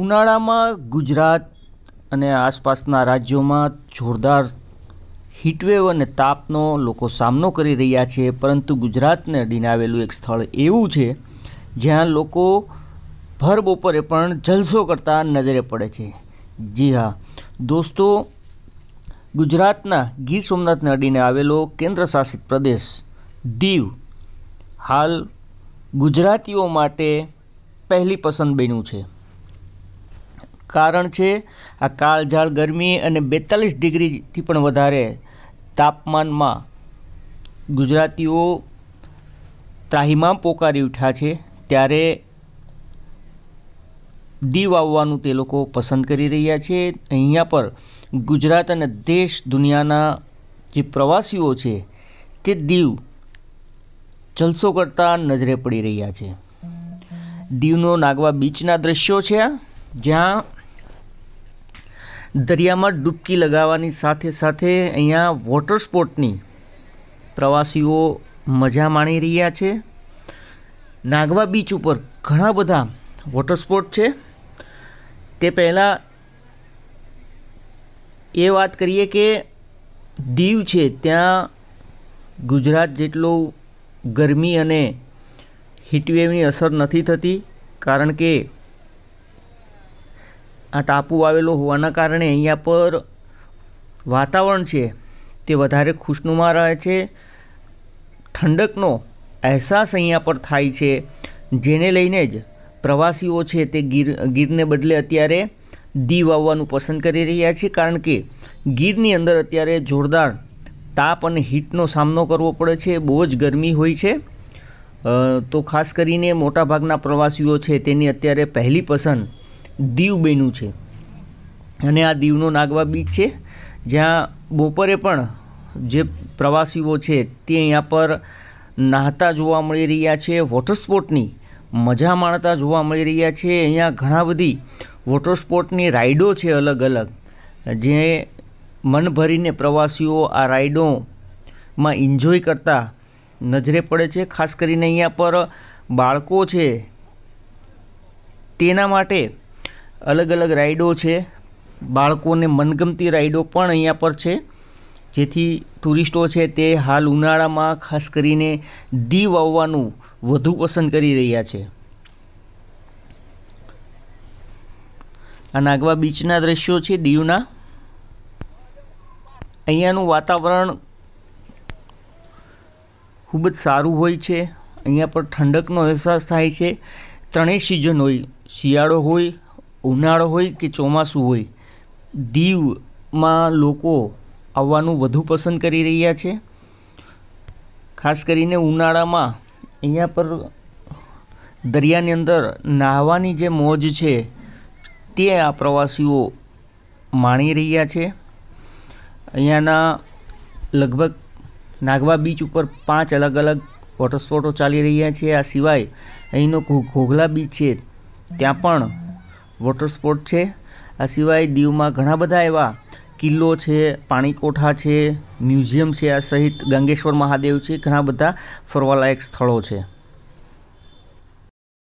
ઉનાળામાં ગુજરાત અને આસપાસના રાજ્યોમાં જોરદાર હીટવેવ અને તાપનો લોકો સામનો કરી રહ્યા છે પરંતુ ગુજરાતને અડીને આવેલું એક સ્થળ એવું છે જ્યાં લોકો ભર બપોરે પણ જલસો કરતા નજરે પડે છે જી હા દોસ્તો ગુજરાતના ગીર સોમનાથને અડીને આવેલો કેન્દ્રશાસિત પ્રદેશ દીવ હાલ ગુજરાતીઓ માટે પહેલી પસંદ બન્યું છે કારણ છે આ કાળઝાળ ગરમી અને બેતાલીસ ડિગ્રીથી પણ વધારે તાપમાનમાં ગુજરાતીઓ ત્રાહીમામ પોકારી ઉઠ્યા છે ત્યારે દીવ આવવાનું તે લોકો પસંદ કરી રહ્યા છે અહીંયા પર ગુજરાત અને દેશ દુનિયાના જે પ્રવાસીઓ છે તે દીવ જલસો કરતા નજરે પડી રહ્યા છે દીવનો નાગવા બીચના દ્રશ્યો છે જ્યાં દરિયામાં ડૂબકી લગાવવાની સાથે સાથે અહીંયા વોટર સ્પોર્ટની પ્રવાસીઓ મજા માણી રહ્યા છે નાગવા બીચ ઉપર ઘણા બધા વોટર સ્પોર્ટ છે તે પહેલાં એ વાત કરીએ કે દીવ છે ત્યાં ગુજરાત જેટલો ગરમી અને હીટવેવની અસર નથી થતી કારણ કે આ ટાપુ આવેલો હોવાના કારણે અહીંયા પર વાતાવરણ છે તે વધારે ખુશનુમા રહે છે ઠંડકનો અહેસાસ અહીંયા પર થાય છે જેને લઈને જ પ્રવાસીઓ છે તે ગીર ગીરને બદલે અત્યારે દીવ આવવાનું પસંદ કરી રહ્યા છે કારણ કે ગીરની અંદર અત્યારે જોરદાર તાપ અને હીટનો સામનો કરવો પડે છે બહુ જ ગરમી હોય છે તો ખાસ કરીને મોટાભાગના પ્રવાસીઓ છે તેની અત્યારે પહેલી પસંદ દીવ બન્યું છે અને આ દીવનો નાગવા બીચ છે જ્યાં બપોરે પણ જે પ્રવાસીઓ છે તે અહીંયા પર નાહતા જોવા મળી રહ્યા છે વોટર સ્પોર્ટની મજા માણતા જોવા મળી રહ્યા છે અહીંયા ઘણા બધી વોટર સ્પોર્ટની રાઇડો છે અલગ અલગ જે મન ભરીને પ્રવાસીઓ આ રાઇડોમાં ઇન્જોય કરતા નજરે પડે છે ખાસ કરીને અહીંયા પર બાળકો છે તેના માટે અલગ અલગ રાઇડો છે બાળકોને મનગમતી રાઇડો પણ અહીંયા પર છે જેથી ટુરિસ્ટો છે તે હાલ ઉનાળામાં ખાસ કરીને દીવ આવવાનું વધુ પસંદ કરી રહ્યા છે આ નાગવા બીચના દ્રશ્યો છે દીવના અહીંયાનું વાતાવરણ ખૂબ જ સારું હોય છે અહીંયા પર ઠંડકનો અહેસાસ થાય છે ત્રણેય સિઝન હોય શિયાળો હોય ઉનાળો હોય કે ચોમાસું હોય દીવમાં લોકો આવવાનું વધુ પસંદ કરી રહ્યા છે ખાસ કરીને ઉનાળામાં અહીંયા પર દરિયાની અંદર નાહવાની જે મોજ છે તે આ પ્રવાસીઓ માણી રહ્યા છે અહીંયાના લગભગ નાગવા બીચ ઉપર પાંચ અલગ અલગ વોટર સ્પોટો ચાલી રહ્યા છે આ સિવાય અહીંનો ઘોઘલા બીચ છે ત્યાં પણ વોટર સ્પોર્ટ છે આ સિવાય દીવમાં ઘણા બધા એવા કિલ્લો છે પાણીકોઠા છે મ્યુઝિયમ છે આ સહિત ગંગેશ્વર મહાદેવ છે ઘણા બધા ફરવાલાયક સ્થળો છે